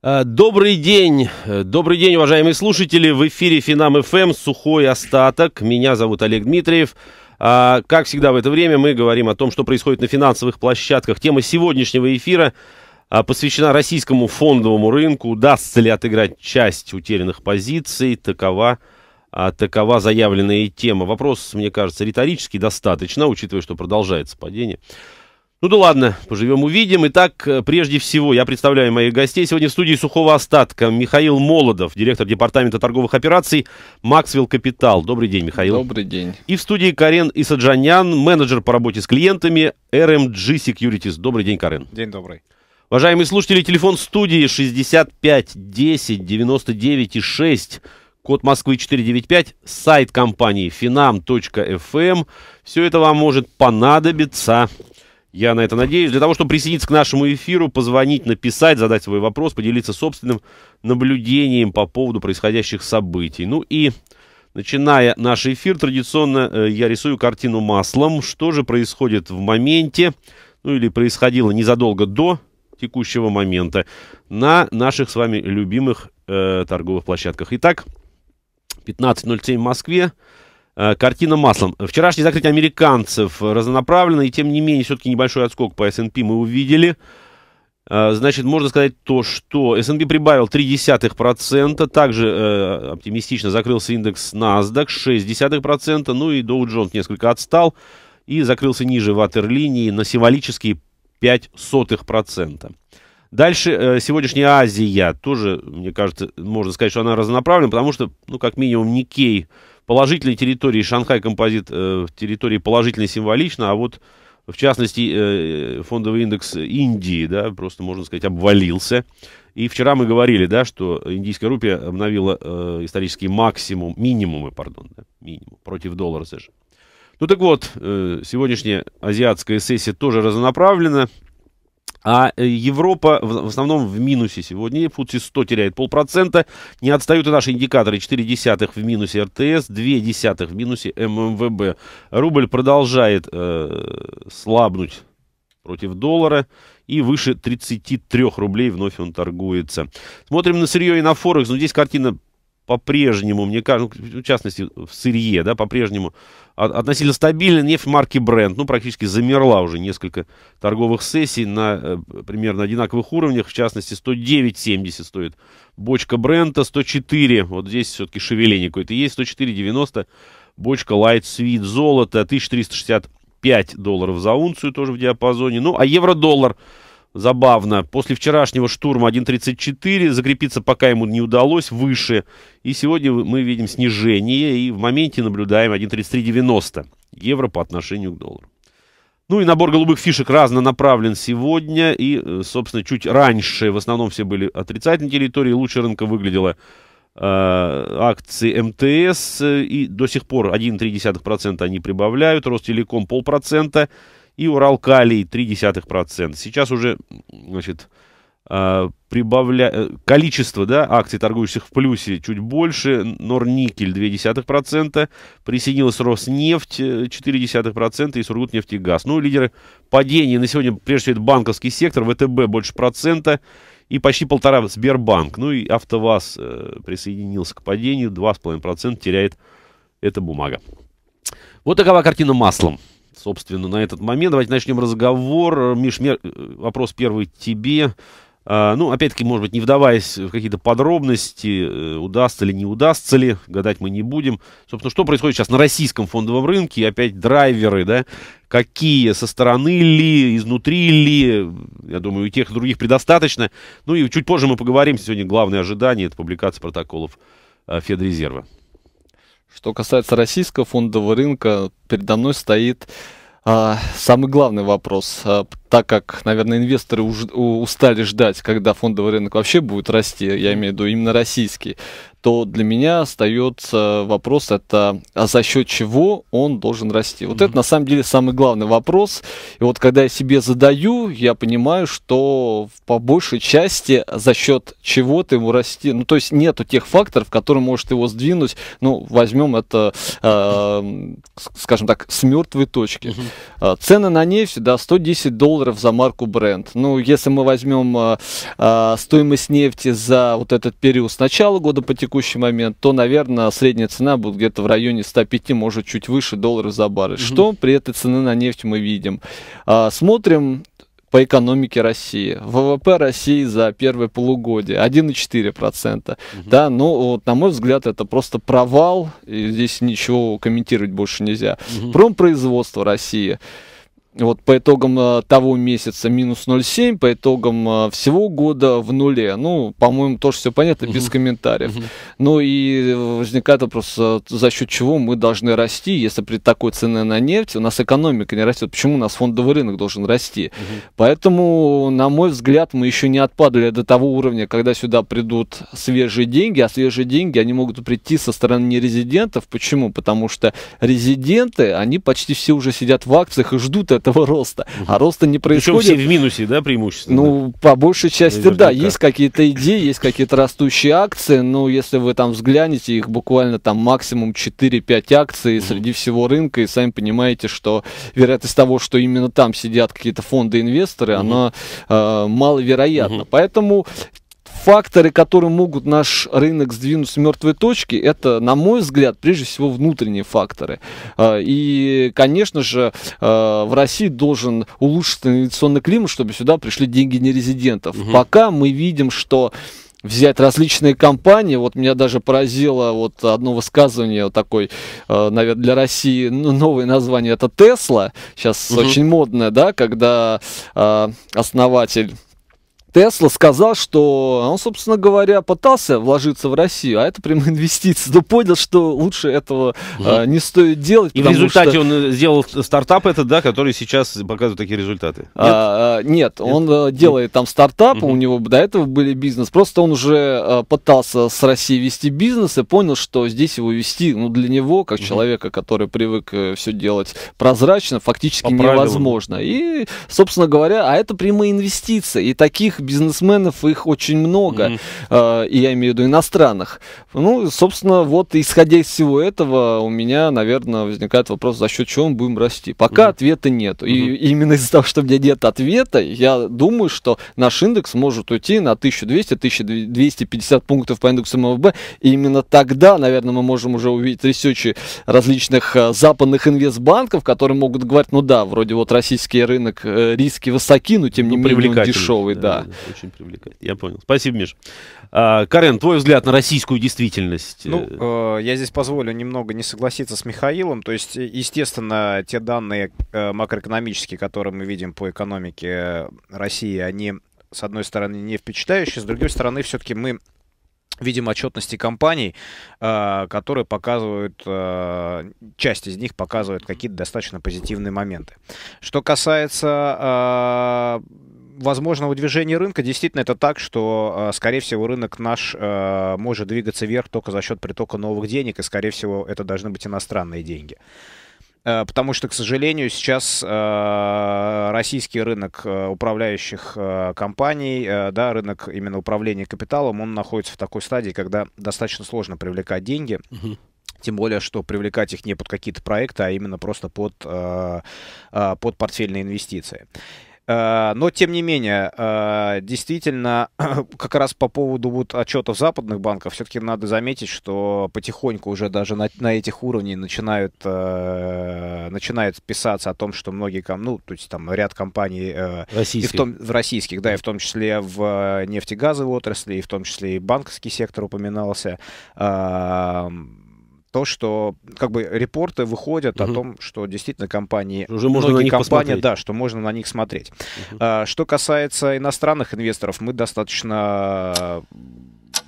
Э, добрый день, э, добрый день, уважаемые слушатели. В эфире Финам ФМ «Сухой остаток». Меня зовут Олег Дмитриев. А, как всегда в это время мы говорим о том, что происходит на финансовых площадках. Тема сегодняшнего эфира а, посвящена российскому фондовому рынку. Удастся ли отыграть часть утерянных позиций? Такова а, такова заявленная тема. Вопрос, мне кажется, риторически достаточно, учитывая, что продолжается падение. Ну да ладно, поживем увидим. Итак, э, прежде всего, я представляю моих гостей. Сегодня в студии сухого остатка Михаил Молодов, директор департамента торговых операций Максвелл Капитал. Добрый день, Михаил. Добрый день. И в студии Карен Исаджанян, менеджер по работе с клиентами RMG Securities. Добрый день, Карен. День добрый. Уважаемые слушатели, телефон студии 65 10 99 6 код Москвы 495, сайт компании finam.fm. Эм». Все это вам может понадобиться. Я на это надеюсь. Для того, чтобы присоединиться к нашему эфиру, позвонить, написать, задать свой вопрос, поделиться собственным наблюдением по поводу происходящих событий. Ну и начиная наш эфир, традиционно э, я рисую картину маслом. Что же происходит в моменте, ну или происходило незадолго до текущего момента на наших с вами любимых э, торговых площадках. Итак, 15.07 в Москве. Э, картина маслом. вчерашний закрытие американцев разнонаправленно, и тем не менее, все-таки небольшой отскок по S&P мы увидели. Э, значит, можно сказать то, что S&P прибавил 0,3%, также э, оптимистично закрылся индекс NASDAQ 0,6%, ну и Dow Jones несколько отстал и закрылся ниже ватерлинии на символические 0,05%. Дальше э, сегодняшняя Азия тоже, мне кажется, можно сказать, что она разнонаправлена, потому что, ну, как минимум, Никей положительной территории Шанхай композит э, территории положительно символично, а вот в частности, э, фондовый индекс Индии, да, просто, можно сказать, обвалился. И вчера мы говорили, да, что индийская рупия обновила э, исторический максимум, минимумы, пардон, да, минимум, против доллара США. Ну так вот, э, сегодняшняя азиатская сессия тоже разнонаправлена. А э, Европа в, основном в минусе сегодня. Футси 100 теряет полпроцента. Не отстают и наши индикаторы. 4 десятых в минусе РТС, 2 десятых в минусе ММВБ. Рубль продолжает э, слабнуть против доллара и выше 33 рублей вновь он торгуется. Смотрим на сырье и на Форекс. Но ну, здесь картина по-прежнему, мне кажется, ну, в частности в сырье, да, по-прежнему относительно стабильна нефть марки Brent, ну, практически замерла уже несколько торговых сессий на э, примерно одинаковых уровнях, в частности 109.70 стоит бочка Брента, 104, вот здесь все-таки шевеление какое-то есть, 104.90, бочка Light Sweet золото, 1365 долларов за унцию тоже в диапазоне, ну, а евро-доллар – Забавно. После вчерашнего штурма 1.34 закрепиться пока ему не удалось, выше. И сегодня мы видим снижение и в моменте наблюдаем 1.3390 евро по отношению к доллару. Ну и набор голубых фишек разно направлен сегодня. И, э, собственно, чуть раньше в основном все были отрицательной территории. Лучше рынка выглядела э, акции МТС. Э, и до сих пор 1,3% они прибавляют. Ростелеком полпроцента. 0,5% и Уралкалий 0,3%. Сейчас уже, значит, а, прибавля... Э, количество да, акций, торгующих в плюсе, чуть больше. Норникель 0,2%, присоединилась Роснефть 0,4% э, и Сургутнефтегаз. Ну, лидеры падения на сегодня, прежде всего, это банковский сектор, ВТБ больше процента и почти полтора Сбербанк. Ну и АвтоВАЗ э, присоединился к падению, 2,5% теряет эта бумага. Вот такова картина маслом собственно, на этот момент. Давайте начнем разговор. Миш, мер... Э, вопрос первый тебе. А, ну, опять-таки, может быть, не вдаваясь в какие-то подробности, э, удастся ли, не удастся ли, гадать мы не будем. Собственно, что происходит сейчас на российском фондовом рынке? опять драйверы, да? Какие? Со стороны ли, изнутри ли? Я думаю, и тех, и других предостаточно. Ну и чуть позже мы поговорим. Сегодня главное ожидание — это публикация протоколов э, Федрезерва. Что касается российского фондового рынка, передо мной стоит а, Самый главный вопрос, а, так как, наверное, инвесторы уж устали ждать, когда фондовый рынок вообще будет расти, я имею в виду именно российский, то для меня остается вопрос, это а за счет чего он должен расти? Вот mm-hmm. это на самом деле самый главный вопрос. И вот когда я себе задаю, я понимаю, что по большей части за счет чего-то ему расти. Ну, то есть нету тех факторов, которые может его сдвинуть. Ну, возьмем это, э, скажем так, с мертвой точки. Mm-hmm. Цены на нефть, да, 110 долларов за марку бренд. Ну, если мы возьмем э, э, стоимость нефти за вот этот период с начала года по текущий момент, то, наверное, средняя цена будет где-то в районе 105, может, чуть выше долларов за баррель. Угу. Что при этой цены на нефть мы видим? А, смотрим по экономике России. ВВП России за первое полугодие 1,4%. Угу. Да, ну, вот, на мой взгляд, это просто провал, и здесь ничего комментировать больше нельзя. Угу. Промпроизводство России вот по итогам э, того месяца минус 0,7, по итогам э, всего года в нуле. Ну, по-моему, тоже все понятно, без комментариев. Ну и возникает вопрос, э, за счет чего мы должны расти, если при такой цене на нефть у нас экономика не растет, почему у нас фондовый рынок должен расти. Поэтому, на мой взгляд, мы еще не отпадали до того уровня, когда сюда придут свежие деньги, а свежие деньги, они могут прийти со стороны нерезидентов. Почему? Потому что резиденты, они почти все уже сидят в акциях и ждут этого этого роста. А роста не происходит. Причем все в минусе, да, преимущественно? Ну, по большей части, Наверняка. да. Есть какие-то идеи, есть какие-то растущие акции, но если вы там взглянете, их буквально там максимум 4-5 акций угу. среди всего рынка, и сами понимаете, что вероятность того, что именно там сидят какие-то фонды-инвесторы, угу. она э, маловероятна. Угу. Поэтому факторы, которые могут наш рынок сдвинуть с мертвой точки, это, на мой взгляд, прежде всего внутренние факторы. А, и, конечно же, а, в России должен улучшиться инвестиционный климат, чтобы сюда пришли деньги нерезидентов. Угу. Пока мы видим, что взять различные компании. Вот меня даже поразило вот одно высказывание вот такой, а, наверное, для России новое название это Тесла. Сейчас угу. очень модное, да, когда основатель Тесла сказал, что он, собственно говоря, пытался вложиться в Россию, а это прямые инвестиция. но ну, понял, что лучше этого угу. а, не стоит делать. И в результате что... он э, сделал стартап этот, да, который сейчас показывает такие результаты. А, нет, а, нет, нет? он нет. Э, делает там стартап, угу. у него до этого были бизнес, просто он уже а, пытался с Россией вести бизнес и понял, что здесь его вести, ну, для него, как угу. человека, который привык все делать прозрачно, фактически По невозможно. И, собственно говоря, а это прямые инвестиции, и таких крупных бизнесменов, их очень много, mm-hmm. э, я имею в виду иностранных. Ну, собственно, вот исходя из всего этого, у меня, наверное, возникает вопрос, за счет чего мы будем расти. Пока mm-hmm. ответа нет. Mm-hmm. И именно из-за того, что у меня нет ответа, я думаю, что наш индекс может уйти на 1200-1250 пунктов по индексу МВБ. И именно тогда, наверное, мы можем уже увидеть ресечи различных э, западных инвестбанков, которые могут говорить, ну да, вроде вот российский рынок э, риски высоки, но тем не ну, менее он дешевый, да очень привлекает. Я понял. Спасибо, Миш. А, Карен, твой взгляд на российскую действительность? Ну, э, э я здесь позволю немного не согласиться с Михаилом. То есть, э, естественно, те данные э, макроэкономические, которые мы видим по экономике России, они, с одной стороны, не впечатляющие, с другой стороны, все-таки мы видим отчетности компаний, которые показывают, часть из них показывают какие-то достаточно позитивные моменты. Что касается возможного движения рынка. Действительно, это так, что, э, скорее всего, рынок наш э, может двигаться вверх только за счет притока новых денег, и, скорее всего, это должны быть иностранные деньги. Э, потому что, к сожалению, сейчас российский рынок управляющих компаний, да, рынок именно управления капиталом, он находится в такой стадии, когда достаточно сложно привлекать деньги. Тем более, что привлекать их не под какие-то проекты, а именно просто под, под портфельные инвестиции. Э, но, тем не менее, э, действительно, как раз по поводу вот отчетов западных банков, все-таки надо заметить, что потихоньку уже даже на, на этих уровнях начинают, э, начинают писаться о том, что многие, ну, то есть там ряд компаний российских. И в, том, в российских, да, и в том числе в нефтегазовой отрасли, и в том числе и банковский сектор упоминался, то, что как бы репорты выходят угу. о том, что действительно компании... Уже можно на них компании, посмотреть. Да, что можно на них смотреть. Угу. что касается иностранных инвесторов, мы достаточно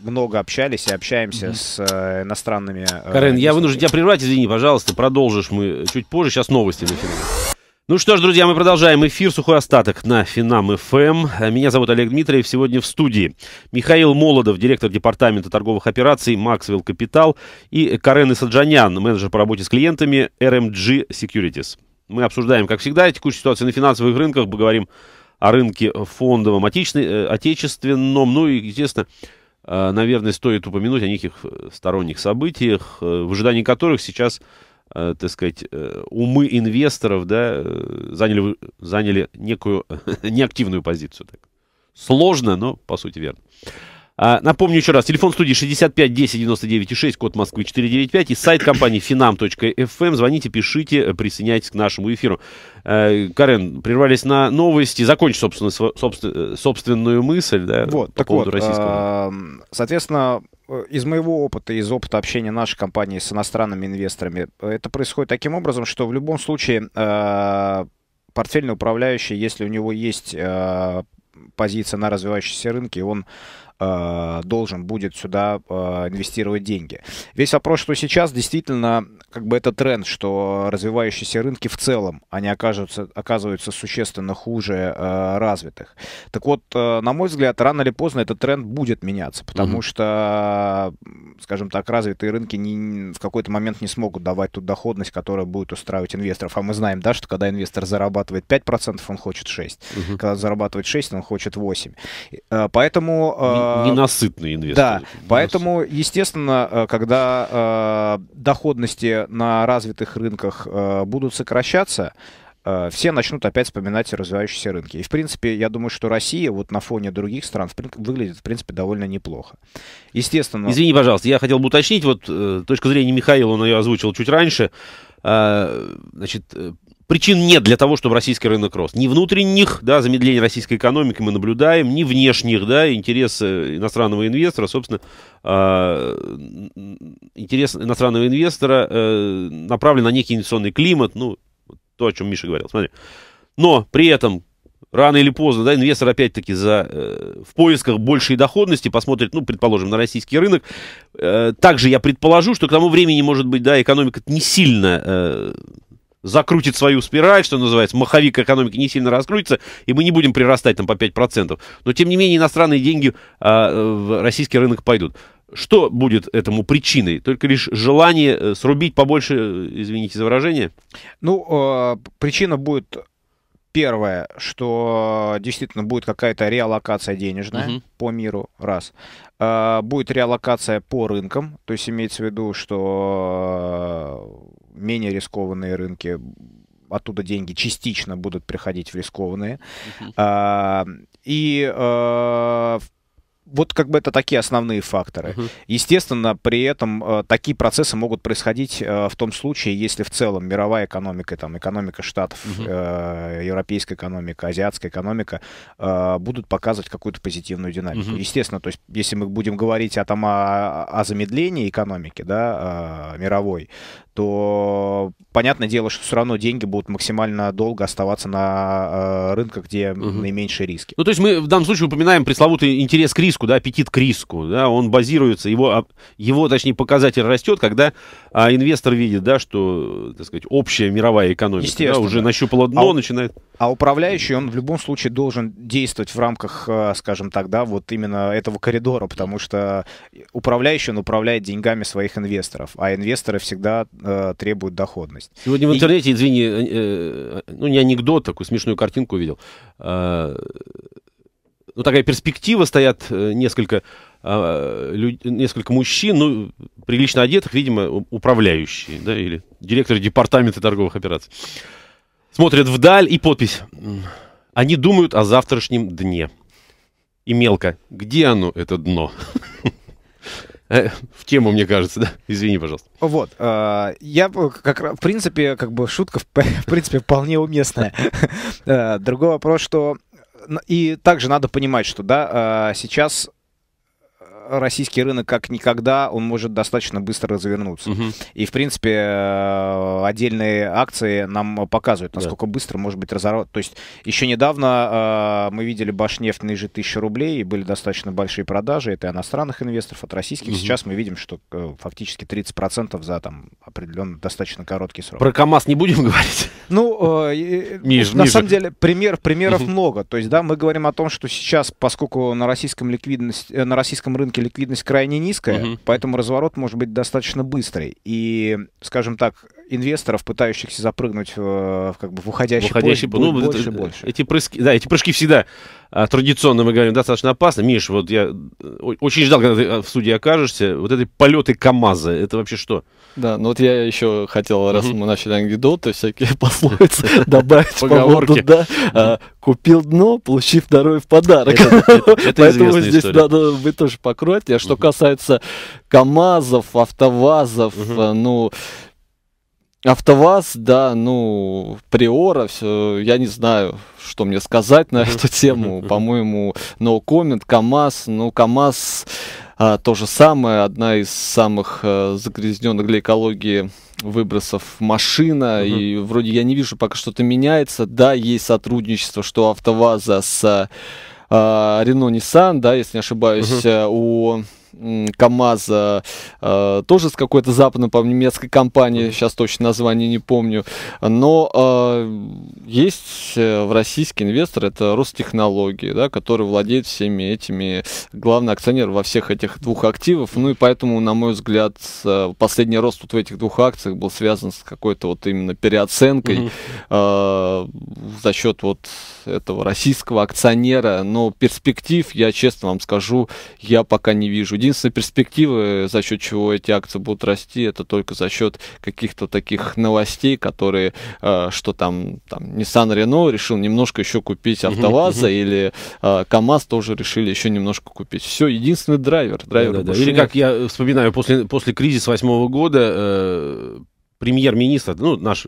много общались и общаемся mm с э, иностранными... Э, Карен, я вынужден тебя прервать, извини, пожалуйста, продолжишь мы чуть позже, сейчас новости на финале. Ну что ж, друзья, мы продолжаем эфир «Сухой остаток» на Финам ФМ. Эм. Меня зовут Олег Дмитриев, сегодня в студии Михаил Молодов, директор департамента торговых операций «Максвелл Капитал» и Карен Исаджанян, менеджер по работе с клиентами RMG эм Securities. Мы обсуждаем, как всегда, текущую ситуацию на финансовых рынках, говорим о рынке фондовом отечественном, э, ну и, естественно, э, наверное, стоит упомянуть о неких э, сторонних событиях, в ожидании которых сейчас Э, так сказать, э, умы инвесторов, да, э, заняли, заняли некую неактивную позицию. Так. Сложно, но по сути верно. А, напомню еще раз, телефон студии 65 10 99 6, код Москвы 495 и сайт компании finam.fm. Эм. Звоните, пишите, присоединяйтесь к нашему эфиру. Карен, прервались на новости, закончи собственную собственно, собственную мысль да, вот, по поводу вот, российского. Эм, соответственно, Э, из моего опыта, из опыта общения нашей компании с иностранными инвесторами, это происходит таким образом, что в любом случае э, портфельный управляющий, если у него есть э, позиция на развивающиеся рынки, он Э, должен будет сюда э, инвестировать деньги. Весь вопрос, что сейчас действительно как бы это тренд, что развивающиеся рынки в целом, они окажутся, оказываются существенно хуже э, развитых. Так вот, на мой взгляд, рано или поздно этот тренд будет меняться, потому угу. что, скажем так, развитые рынки не, в какой-то момент не смогут давать ту доходность, которая будет устраивать инвесторов. А мы знаем, да, что когда инвестор зарабатывает 5%, он хочет 6%. Угу. Когда зарабатывает 6%, он хочет 8%. Поэтому... А, Ненасытные инвесторы. Да, Ненасытные. поэтому, естественно, э, когда э, доходности на развитых рынках э, будут сокращаться, все начнут опять вспоминать развивающиеся рынки. И, в принципе, я думаю, что Россия вот на фоне других стран выглядит, в принципе, довольно неплохо. Естественно... Извини, пожалуйста, я хотел бы уточнить, вот э, точка зрения Михаила, он ее озвучил чуть раньше, а, э, значит, Причин нет для того, чтобы российский рынок рос. Ни внутренних, да, замедление российской экономики мы наблюдаем, ни внешних, да, интерес э, иностранного инвестора, собственно, э, интерес иностранного инвестора э, направлен на некий инвестиционный климат, ну, то, о чем Миша говорил, смотри. Но при этом рано или поздно, да, инвестор опять-таки за, э, в поисках большей доходности посмотрит, ну, предположим, на российский рынок. Э, также я предположу, что к тому времени, может быть, да, экономика не сильно э, закрутит свою спираль, что называется, маховик экономики не сильно раскрутится, и мы не будем прирастать там по 5%. Но, тем не менее, иностранные деньги а, в российский рынок пойдут. Что будет этому причиной? Только лишь желание э, срубить побольше, э, извините за выражение? Ну, э, причина будет первая, что действительно будет какая-то реалокация денежная угу. по миру, раз. Э, будет реалокация по рынкам, то есть имеется в виду, что менее рискованные рынки, оттуда деньги частично будут приходить в рискованные. Uh-huh. А, и а, вот как бы это такие основные факторы. Uh-huh. Естественно, при этом а, такие процессы могут происходить а, в том случае, если в целом мировая экономика, там, экономика штатов, uh-huh. европейская экономика, азиатская экономика будут показывать какую-то позитивную динамику. Uh-huh. Естественно, то есть если мы будем говорить о, там, о, о замедлении экономики да, мировой, то понятное дело, что все равно деньги будут максимально долго оставаться на э, рынках, где угу. наименьшие риски. Ну, то есть мы в данном случае упоминаем пресловутый интерес к риску, да, аппетит к риску, да, он базируется, его, а, его точнее, показатель растет, когда а, инвестор видит, да, что, так сказать, общая мировая экономика да, уже нащупала а дно, а, начинает... А управляющий, он в любом случае должен действовать в рамках, э, скажем так, да, вот именно этого коридора, потому что управляющий, он управляет деньгами своих инвесторов, а инвесторы всегда э, Э, требует доходность. Сегодня в интернете, и... извини, э, э, ну не анекдот, такую смешную картинку увидел. Э, ну такая перспектива, стоят э, несколько, э, люд, несколько мужчин, ну прилично одетых, видимо, управляющие, да, или директор департамента торговых операций. Смотрят вдаль и подпись. Они думают о завтрашнем дне. И мелко. Где оно, это дно? в тему, мне кажется, да? Извини, пожалуйста. Вот. Э, я, как, в принципе, как бы шутка, в принципе, вполне уместная. Э, другой вопрос, что... И также надо понимать, что, да, э, сейчас российский рынок как никогда, он может достаточно быстро развернуться. Угу. И, в принципе, э, отдельные акции нам показывают, насколько да. быстро может быть разорвать. То есть еще недавно э, мы видели Башнефть ниже 1000 рублей, и были достаточно большие продажи, это иностранных инвесторов, от российских. Угу. Сейчас мы видим, что э, фактически 30% за там определенно достаточно короткий срок. Про КАМАЗ не будем говорить? Ну, ниже, на ниже. самом деле, пример, примеров угу. много. То есть, да, мы говорим о том, что сейчас, поскольку на российском ликвидность, на российском рынке рынке ликвидность крайне низкая, угу. поэтому разворот может быть достаточно быстрый. И, скажем так, инвесторов, пытающихся запрыгнуть э, в, как бы, в уходящий, уходящий поезд, ну, будет больше это, больше. Эти прыжки, да, эти прыжки всегда а, традиционно, мы говорим, достаточно опасно. Миш, вот я э, очень ждал, когда ты э, в суде окажешься, вот эти полеты КАМАЗа, это вообще что? Да, ну вот я еще хотел, раз мы начали анекдоты, всякие пословицы добавить по поводу, да, а, купил дно, получив второе в подарок. Поэтому здесь надо вы тоже покроете. А что касается КАМАЗов, автовазов, ну, АвтоВАЗ, да, ну, Приора, все, я не знаю, что мне сказать на эту тему. По-моему, No Comment, КАМАЗ, ну, КАМАЗ а, то же самое, одна из самых а, загрязненных для экологии выбросов машина, угу. и вроде я не вижу, пока что-то меняется. Да, есть сотрудничество, что АвтоВАЗа с а, ниссан да, если не ошибаюсь, угу. у КАМАЗа, а, тоже с какой-то западной, по немецкой компанией сейчас точно название не помню. Но а, есть э, в российский инвестор, это Ростехнологии, да, который владеет всеми этими, главный акционер во всех этих двух активов. Ну и поэтому, на мой взгляд, э, последний рост вот в этих двух акциях был связан с какой-то вот именно переоценкой угу. э, за счет вот этого российского акционера. Но перспектив, я честно вам скажу, я пока не вижу единственная перспектива, за счет чего эти акции будут расти, это только за счет каких-то таких новостей, которые, э, что там, там Nissan Renault решил немножко еще купить АвтоВАЗа, или э, КАМАЗ тоже решили еще немножко купить. Все, единственный драйвер. драйвер да, да, да. Или как я вспоминаю, после, после кризиса восьмого года э, премьер-министр, ну, наш,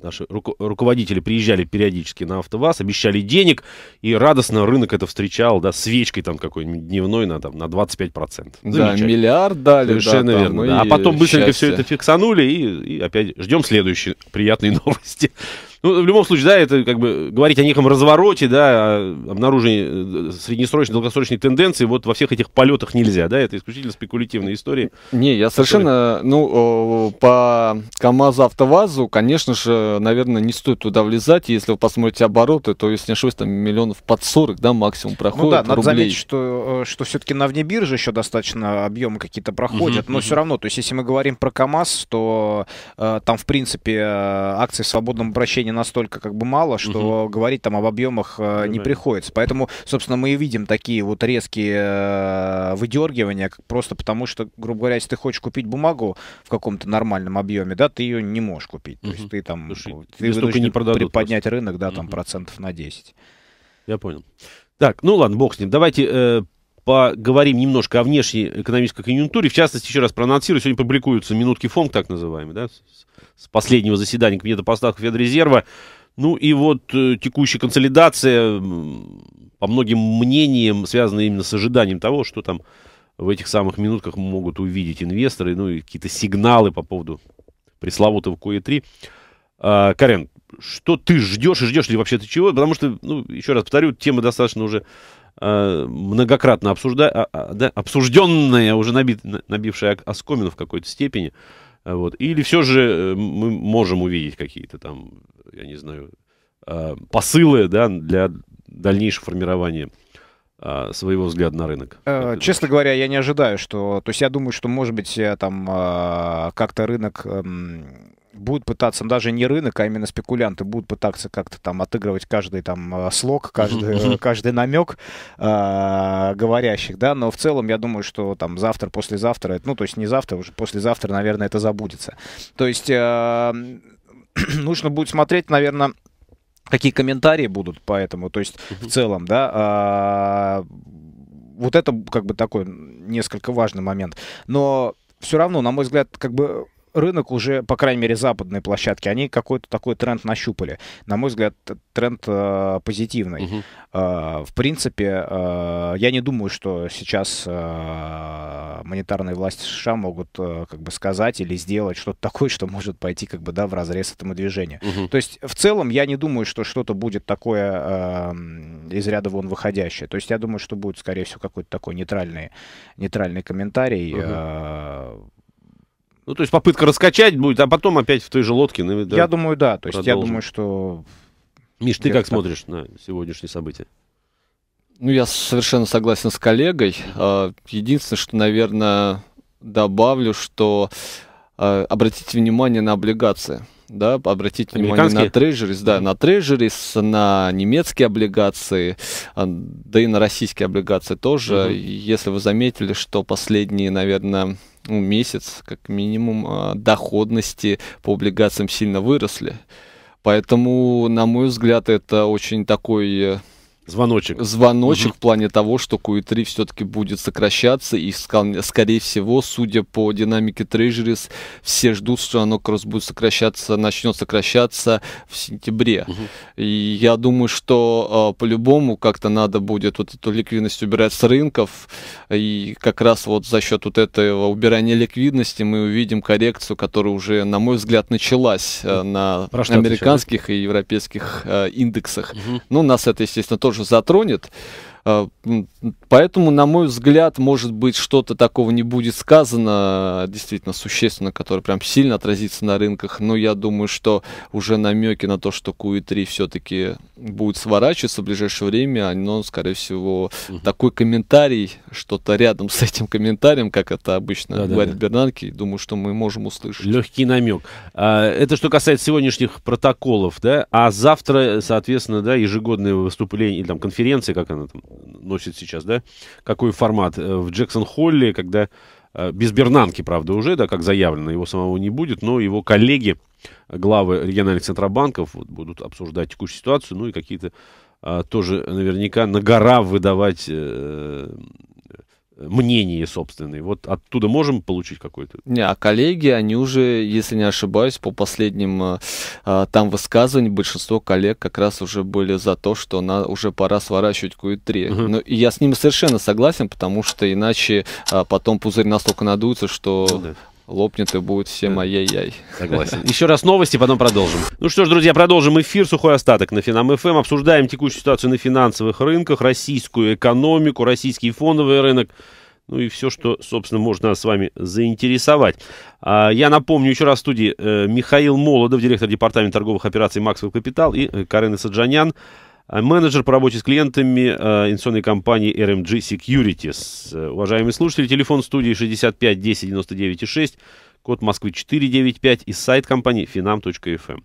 наши руко- руководители приезжали периодически на АвтоВАЗ, обещали денег, и радостно рынок это встречал, да, свечкой там какой-нибудь дневной на, там, на 25%. Да, миллиард дали. Совершенно да, верно. Там, да. А потом быстренько счастье. все это фиксанули, и, и опять ждем следующие приятные новости. Ну, в любом случае, да, это как бы говорить о неком развороте, да, обнаружении э, среднесрочной, долгосрочной тенденции вот во всех этих полетах нельзя, да, это исключительно спекулятивная история. Не, я совершенно, ну, по КАМАЗу АвтоВАЗу, конечно же, наверное, не стоит туда влезать, если вы посмотрите обороты, то, если не ошибаюсь, там миллионов под 40, да, максимум ну проходит. Ну да, надо заметить, что, э, что все-таки на вне бирже еще достаточно объемы какие-то проходят, угу, но угу. все равно, то есть, если мы говорим про КАМАЗ, то э, там, в принципе, э, акции в свободном обращении сегодня настолько как бы мало, что угу. говорить там об объемах э, не приходится. Поэтому, собственно, мы и видим такие вот резкие э, выдергивания, просто потому что, грубо говоря, если ты хочешь купить бумагу в каком-то нормальном объеме, да, ты ее не можешь купить. То есть ты там Слушай, ты вынужден не поднять рынок, да, там процентов на 10. Я понял. Так, ну ладно, бог с ним. Давайте э, поговорим немножко о внешней экономической конъюнктуре. В частности, еще раз проанонсирую, сегодня публикуются минутки фонд, так называемые, да, с, с последнего заседания Комитета поставок Федрезерва. Ну и вот э, текущая консолидация, по многим мнениям, связана именно с ожиданием того, что там в этих самых минутках могут увидеть инвесторы, ну и какие-то сигналы по поводу пресловутого КОЕ-3. А, Карен, что ты ждешь и ждешь ли вообще ты чего? Потому что, ну, еще раз повторю, тема достаточно уже а, многократно обсужда... а, а да, обсужденная, уже наби... набившая оскомину в какой-то степени. Вот. Или все же э, мы можем увидеть какие-то там, я не знаю, э, посылы да, для дальнейшего формирования а, своего взгляда на рынок? Э, честно говоря, я не ожидаю, что... То есть я думаю, что, может быть, там а, как-то рынок эм, будут пытаться ну, даже не рынок, а именно спекулянты будут пытаться как-то там отыгрывать каждый там э, слог, каждый, каждый намек э, говорящих, да, но в целом я думаю, что там завтра, послезавтра, ну, то есть не завтра, уже послезавтра, наверное, это забудется. То есть э, нужно будет смотреть, наверное, какие комментарии будут по этому, то есть в целом, да, э, вот это как бы такой несколько важный момент. Но все равно, на мой взгляд, как бы рынок уже, по крайней мере, западные площадки, они какой-то такой тренд нащупали. На мой взгляд, тренд э, позитивный. Угу. Э, в принципе, э, я не думаю, что сейчас э, монетарные власти США могут э, как бы сказать или сделать что-то такое, что может пойти как бы да в разрез этому движению. Угу. То есть в целом я не думаю, что что-то будет такое э, из ряда вон выходящее. То есть я думаю, что будет, скорее всего, какой-то такой нейтральный нейтральный комментарий. Угу. Э, ну, то есть попытка раскачать будет, а потом опять в той же лодке. Ну, да, я думаю, да. То есть продолжим. я думаю, что... Миш, ты как смотришь на сегодняшние события? Ну, я совершенно согласен с коллегой. А, единственное, что, наверное, добавлю, что а, обратите внимание на облигации. Да, обратите внимание на трежерис, да, на трежерис, на немецкие облигации, а, да и на российские облигации тоже. Mm-hmm. Если вы заметили, что последние, наверное, ну, месяц, как минимум, а, доходности по облигациям сильно выросли. Поэтому, на мой взгляд, это очень такой э, Звоночек. Звоночек угу. в плане того, что Q3 все-таки будет сокращаться, и, скорее всего, судя по динамике Treasuries, все ждут, что оно как раз будет сокращаться, начнет сокращаться в сентябре. Угу. И я думаю, что э, по-любому как-то надо будет вот эту ликвидность убирать с рынков, и как раз вот за счет вот этого убирания ликвидности мы увидим коррекцию, которая уже, на мой взгляд, началась э, на Про американских и европейских э, индексах. Угу. Ну, нас это, естественно, тоже тоже затронет. А, поэтому, на мой взгляд, может быть, что-то такого не будет сказано, действительно, существенно, которое прям сильно отразится на рынках. Но я думаю, что уже намеки на то, что QE3 все-таки будет сворачиваться в ближайшее время, но, скорее всего, угу. такой комментарий, что-то рядом с этим комментарием, как это обычно да, говорит да, да. Бернанки, думаю, что мы можем услышать. Легкий намек. А, это что касается сегодняшних протоколов, да? А завтра, соответственно, да, ежегодное выступление или там конференция, как она там носит сейчас, да, какой формат э, в Джексон-Холле, когда э, без Бернанки, правда, уже, да, как заявлено, его самого не будет, но его коллеги, главы региональных центробанков вот, будут обсуждать текущую ситуацию, ну и какие-то а, тоже наверняка на гора выдавать э, мнение собственное Вот оттуда можем получить какой-то. Не, а коллеги, они уже, если не ошибаюсь, по последним э, э, там высказываниям большинство коллег как раз уже были за то, что на, уже пора сворачивать Q3. Угу. Но и я с ними совершенно согласен, потому что иначе э, потом пузырь настолько надуется, что ну да лопнет и будет всем ай-яй-яй. Согласен. Еще раз новости, потом продолжим. Ну что ж, друзья, продолжим эфир «Сухой остаток» на Финам ФМ. Обсуждаем текущую ситуацию на финансовых рынках, российскую экономику, российский фондовый рынок. Ну и все, что, собственно, может нас с вами заинтересовать. А, я напомню, еще раз в студии э, Михаил Молодов, директор департамента торговых операций Максвелл капитал» и э, Карен Саджанян, Э, менеджер по работе с клиентами э, инвестиционной компании RMG Securities. Э, уважаемые слушатели, телефон студии 65 10 99 6, код Москвы 495 и сайт компании finam.fm.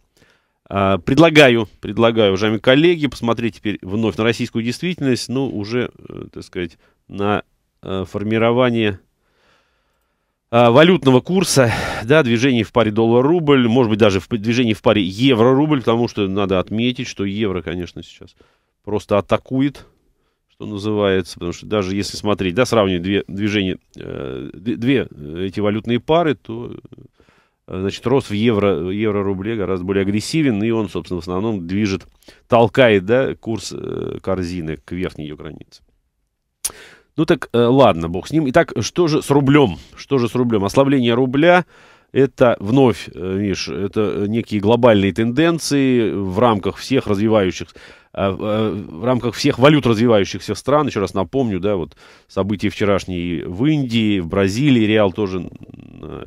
Эм. предлагаю, предлагаю, уважаемые коллеги, посмотреть теперь вновь на российскую действительность, ну, уже, так сказать, на формирование а, валютного курса, да, движение в паре доллар-рубль, может быть, даже в движении в паре евро-рубль, потому что надо отметить, что евро, конечно, сейчас просто атакует, что называется, потому что даже если смотреть, да, сравнивать две движения, э, две э, эти валютные пары, то, э, значит, рост в евро, евро-рубле гораздо более агрессивен, и он, собственно, в основном движет, толкает, да, курс корзины к верхней ее границе. Ну так, э, ладно, бог с ним. Итак, что же с рублем? Что же с рублем? Ослабление рубля это вновь, э, Миш, это э, некие глобальные тенденции в рамках всех развивающих, в рамках всех валют развивающихся стран. Еще раз напомню, да, вот события вчерашние в Индии, в Бразилии, реал тоже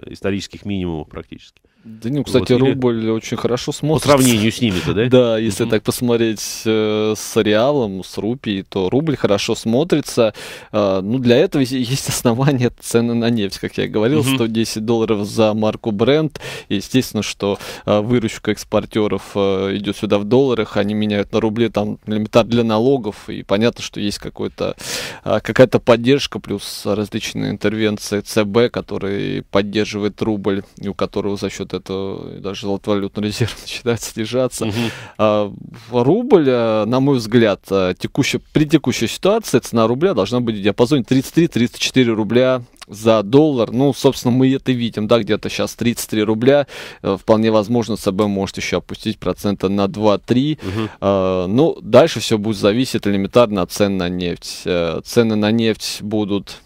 исторических минимумов практически. Да ну, кстати, вот, или... рубль очень хорошо смотрится. По сравнению с ними-то, да? Да, если так посмотреть э, с реалом, с рупией, то рубль хорошо смотрится. Э, ну, для этого есть основания цены на нефть, как я говорил, 110 долларов за марку бренд. Естественно, что э, выручка экспортеров идет сюда в долларах, они меняют на рубли там элементар для налогов, и понятно, что есть какой-то, какая-то поддержка, плюс различные интервенции ЦБ, которые поддерживает рубль, и у которого за счет вот это даже золотовалютный резерв начинает снижаться. Угу. А, рубль, э, на мой взгляд, э, текущая, при текущей ситуации цена рубля должна быть в диапазоне 33-34 рубля за доллар. Ну, собственно, мы это видим, да, где-то сейчас 33 рубля. Э, вполне возможно, ЦБ может еще опустить процента на 2-3. Угу. ну, дальше все будет зависеть элементарно от цен на нефть. Цены на нефть будут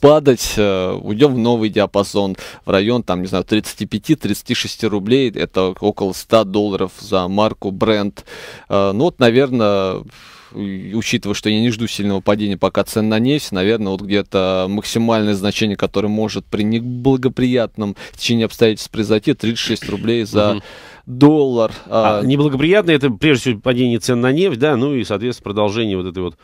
падать, э, уйдем в новый диапазон, в район, там, не знаю, 35-36 рублей, это около 100 долларов за марку бренд. Э, ну вот, наверное, учитывая, что я не жду сильного падения пока цен на нефть, наверное, вот где-то максимальное значение, которое может при неблагоприятном течении обстоятельств произойти, 36 рублей за доллар. А, а неблагоприятное это прежде всего падение цен на нефть, да, ну и, соответственно, продолжение вот этой вот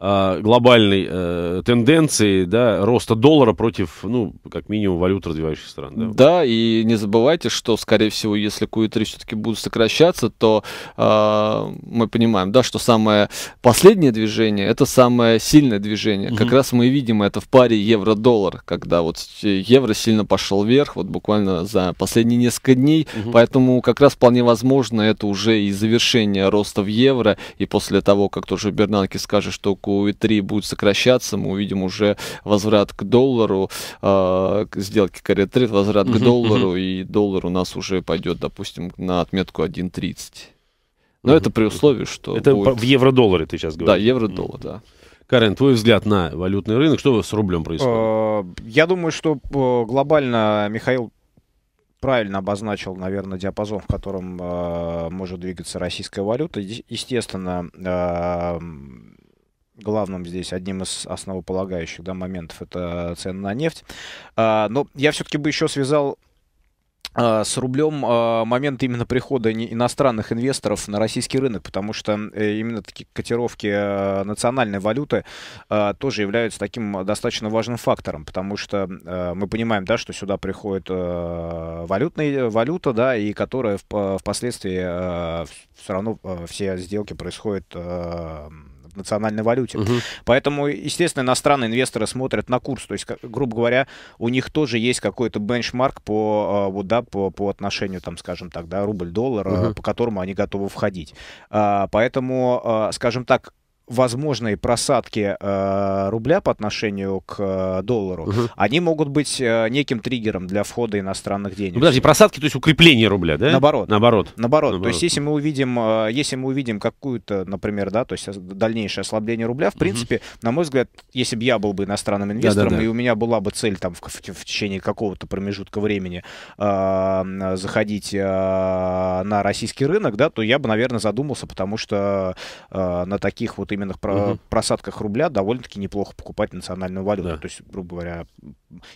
а, глобальной э, тенденции да, роста доллара против, ну, как минимум, валют развивающих стран. Да? да, и не забывайте, что, скорее всего, если Q3 все-таки будут сокращаться, то э, мы понимаем, да, что самое последнее движение, это самое сильное движение. Угу. Как раз мы видим это в паре евро-доллар, когда вот евро сильно пошел вверх, вот буквально за последние несколько дней, угу. поэтому как раз вполне возможно это уже и завершение роста в евро, и после того, как тоже Бернанки скажет, что Q поскольку E3 будет сокращаться, мы увидим уже возврат к доллару, э, а, сделки carry возврат uh-huh, к доллару, uh-huh. и доллар у нас уже пойдет, допустим, на отметку 1.30. Но uh-huh. это при условии, что... Это будет... в евро-долларе ты сейчас говоришь? Да, евро-доллар, uh-huh. да. Карен, твой взгляд на валютный рынок, что с рублем происходит? А, я думаю, что э, глобально Михаил правильно обозначил, наверное, диапазон, в котором э, может двигаться российская валюта. Естественно, э, главным здесь, одним из основополагающих да, моментов, это цены на нефть. А, но я все-таки бы еще связал а, с рублем а, момент именно прихода иностранных инвесторов на российский рынок, потому что э, именно такие котировки национальной валюты тоже являются таким достаточно важным фактором, потому что мы понимаем, да, что сюда приходит валютная валюта, да, и которая впоследствии все равно все сделки происходят национальной валюте. Угу. Поэтому, естественно, иностранные инвесторы смотрят на курс. То есть, грубо говоря, у них тоже есть какой-то бенчмарк по, а, вот, да, по, по отношению, там, скажем так, да, рубль-доллар, угу. по которому они готовы входить. А, поэтому, а, скажем так, возможные просадки э, рубля по отношению к э, доллару, угу. они могут быть э, неким триггером для входа иностранных денег. Ну, подожди, просадки, то есть укрепление рубля, да? Наоборот. Наоборот. Наоборот. То есть если мы увидим, э, если мы увидим какую-то, например, да, то есть дальнейшее ослабление рубля, в угу. принципе, на мой взгляд, если бы я был бы иностранным инвестором, да, да, да. и у меня была бы цель там в, в, в течение какого-то промежутка времени э, заходить э, на российский рынок, да, то я бы, наверное, задумался, потому что э, на таких вот современных про угу. просадках рубля довольно-таки неплохо покупать национальную валюту. Да. То есть, грубо говоря,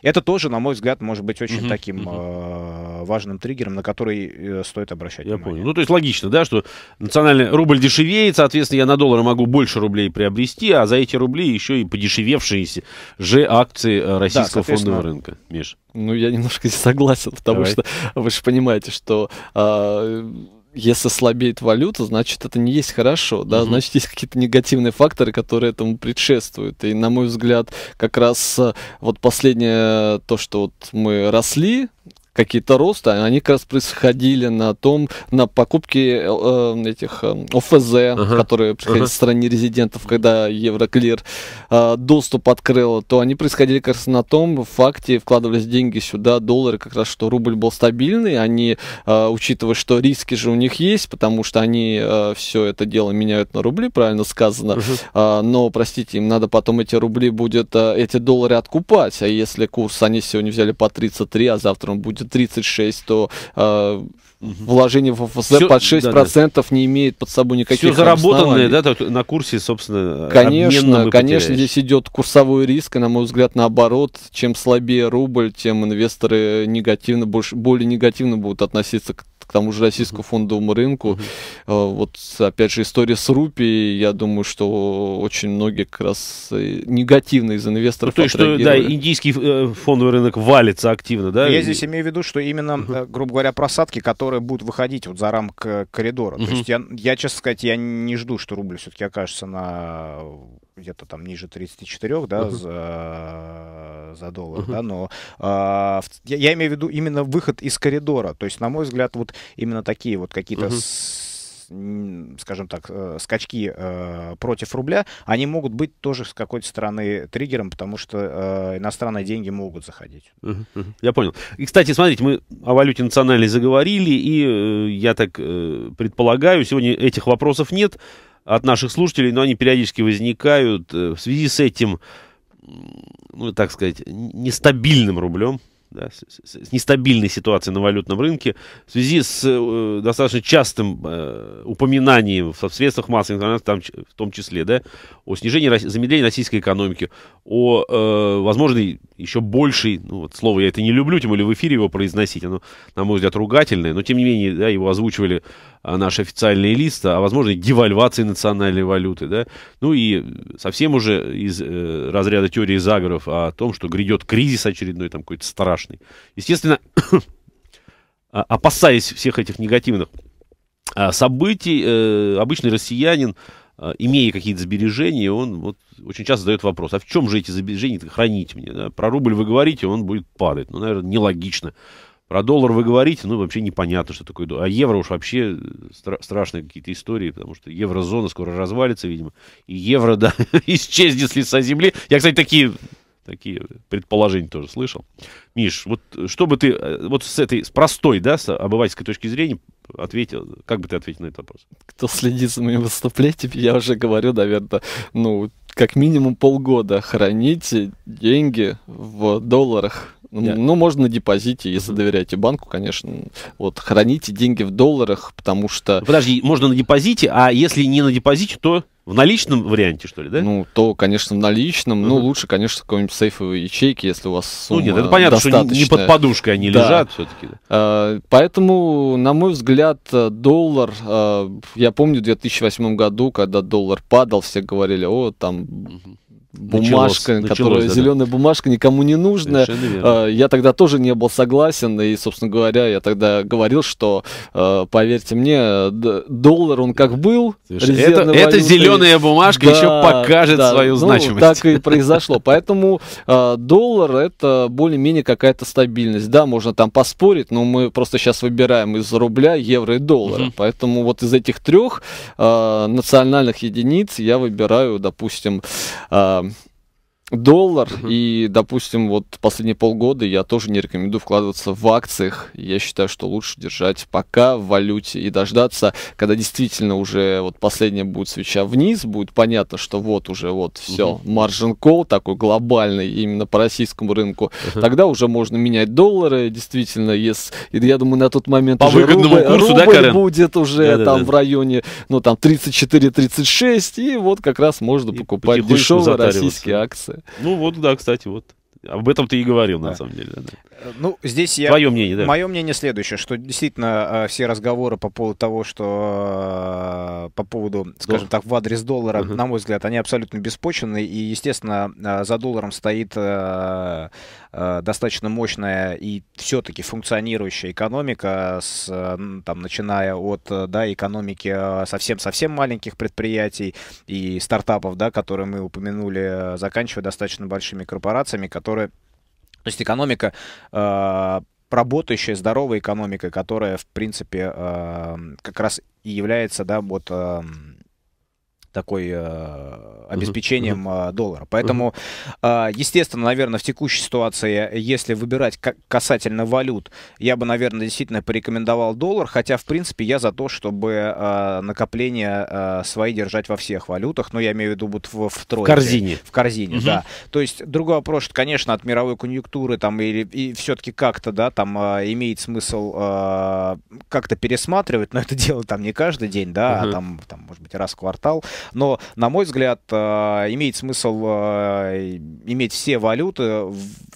это тоже, на мой взгляд, может быть очень угу. таким угу. важным триггером, на который э, стоит обращать я внимание. Понял. Ну, то есть логично, да, что национальный рубль дешевеет, соответственно, я на доллары могу больше рублей приобрести, а за эти рубли еще и подешевевшиеся же акции э, российского да, фондового рынка. Миш. Ну, я немножко не согласен, потому Давай. что вы же понимаете, что... Э, если слабеет валюта, значит, это не есть хорошо, да, угу. значит, есть какие-то негативные факторы, которые этому предшествуют. И, на мой взгляд, как раз э, вот последнее то, что вот мы росли, какие-то роста они как раз происходили на том, на покупке э, э, этих э, ОФЗ, ага. которые происходили ага. в стране резидентов, когда Евроклир э, доступ открыла, то они происходили как раз на том факте, вкладывались деньги сюда, доллары, как раз что рубль был стабильный, они, э, учитывая, что риски же у них есть, потому что они э, все это дело меняют на рубли, правильно сказано, ага. э, но, простите, им надо потом эти рубли будет, э, эти доллары откупать, а если курс они сегодня взяли по 33, а завтра он будет 36, то э, вложение в ФС Все, под 6% да, процентов да. не имеет под собой никаких Все заработанное, да, на курсе, собственно, Конечно, конечно, здесь идет курсовой риск, и, на мой взгляд, наоборот, чем слабее рубль, тем инвесторы негативно, больше, более негативно будут относиться к к тому же российскому фондовому рынку. Mm-hmm. Вот, опять же, история с рупией, я думаю, что очень многие как раз э, негативные из инвесторов ну, то есть, что, да, индийский э, фондовый рынок валится активно, да? Я здесь имею в виду, что именно, mm-hmm. грубо говоря, просадки, которые будут выходить вот за рамки коридора. Mm-hmm. То есть я, я, честно сказать, я не жду, что рубль все-таки окажется на где-то там ниже 34, да, uh-huh. за, э, за доллар, uh-huh. да, но а, в, я, я имею в виду именно выход из коридора, то есть, на мой взгляд, вот именно такие вот какие-то uh-huh. С скажем так, э, скачки э, против рубля, они могут быть тоже с какой-то стороны триггером, потому что иностранные деньги могут заходить. Uh -huh, uh -huh. Я понял. И, кстати, смотрите, мы о валюте национальной заговорили, и я так предполагаю, сегодня этих вопросов нет от наших слушателей, но они периодически возникают. Э, в связи с этим, ну, так сказать, нестабильным рублем, да, с, нестабильной ситуацией на валютном рынке, в связи с э, достаточно частым э, упоминанием в средствах массовой информации, там, в том числе, да, о снижении, замедлении российской экономики, о э, возможной еще больший, ну вот слово я это не люблю, тем более в эфире его произносить, оно, на мой взгляд, ругательное, но тем не менее, да, его озвучивали а, наши официальные листы, а возможно, девальвации национальной валюты, да, ну и совсем уже из э, разряда теории заговоров о том, что грядет кризис очередной, там какой-то страшный. Естественно, а, опасаясь всех этих негативных а, событий, э, обычный россиянин, а, имея какие-то сбережения, он вот очень часто задает вопрос, а в чем же эти сбережения хранить мне? Да? Про рубль вы говорите, он будет падать. Ну, наверное, нелогично. Про доллар вы говорите, ну, вообще непонятно, что такое доллар. А евро уж вообще э, стра- страшные какие-то истории, потому что еврозона скоро развалится, видимо. И евро, да, исчезнет с лица земли. Я, кстати, такие, такие предположения тоже слышал. Миш, вот что бы ты, э, вот с этой, с простой, да, с обывательской точки зрения, ответил, как бы ты ответил на этот вопрос? Кто следит за моими выступлениями, я уже говорю, наверное, ну, как минимум полгода храните деньги в долларах. Yeah. Ну, можно на депозите, если mm-hmm. доверяете банку, конечно. Вот, храните деньги в долларах, потому что... Подожди, можно на депозите, а если не на депозите, то в наличном варианте, что ли, да? Ну, то, конечно, в наличном. Uh-huh. Ну, лучше, конечно, какой-нибудь сейфовой ячейки, если у вас сумма Ну, нет, это понятно, достаточная. что не под подушкой они да. лежат все-таки. Да. А, поэтому, на мой взгляд, э, доллар... Э, я помню в 2008 году, когда доллар падал, все говорили, о, там... Uh-huh бумажка, началось, которая началось, зеленая да. бумажка никому не нужная. А, я тогда тоже не был согласен, и, собственно говоря, я тогда говорил, что, а, поверьте мне, доллар он как был. Это, это зеленая бумажка да, еще покажет да, свою ну, значимость. Так и произошло. Поэтому а, доллар это более-менее какая-то стабильность. Да, можно там поспорить, но мы просто сейчас выбираем из рубля, евро и доллара. Угу. Поэтому вот из этих трех национальных единиц я выбираю, допустим, um, доллар. Mm-hmm. И, допустим, вот последние полгода я тоже не рекомендую вкладываться в акциях. Я считаю, что лучше держать пока в валюте и дождаться, когда действительно уже вот последняя будет свеча вниз, будет понятно, что вот уже вот все, маржин mm-hmm. кол такой глобальный именно по российскому рынку. Mm-hmm. Тогда уже можно менять доллары, действительно, если, я думаю, на тот момент по уже выгодному рубль, курсу, рубль да, Карен? будет уже да, там да, да. в районе, ну там 34-36, и вот как раз можно и покупать дешевые российские акции. Ну вот, да, кстати, вот. Об этом ты и говорил, да. на самом деле. Да, ну, здесь я... Твое мнение, да. Мое мнение следующее, что действительно а, все разговоры по поводу того, что а, по поводу, скажем так, в адрес доллара, угу. на мой взгляд, они абсолютно беспочвенны, и, естественно, а, за долларом стоит достаточно мощная и все-таки функционирующая экономика, с, там, начиная от да, экономики совсем-совсем маленьких предприятий и стартапов, да, которые мы упомянули, заканчивая достаточно большими корпорациями, которые то есть экономика э, работающая, здоровая экономика, которая, в принципе, э, как раз и является, да, вот э, такой э, обеспечением э, доллара. Поэтому, э, естественно, наверное, в текущей ситуации, э, если выбирать касательно валют, я бы, наверное, действительно порекомендовал доллар, хотя, в принципе, я за то, чтобы э, накопления э, свои держать во всех валютах, но ну, я имею в виду вот в, в тройке. В корзине. В корзине, угу. да. То есть, другой вопрос, конечно, от мировой конъюнктуры там или и все-таки как-то, да, там э, имеет смысл э, как-то пересматривать, но это дело там не каждый день, да, угу. а там, там, может быть, раз в квартал. Но, на мой взгляд, э, имеет смысл э, иметь все валюты,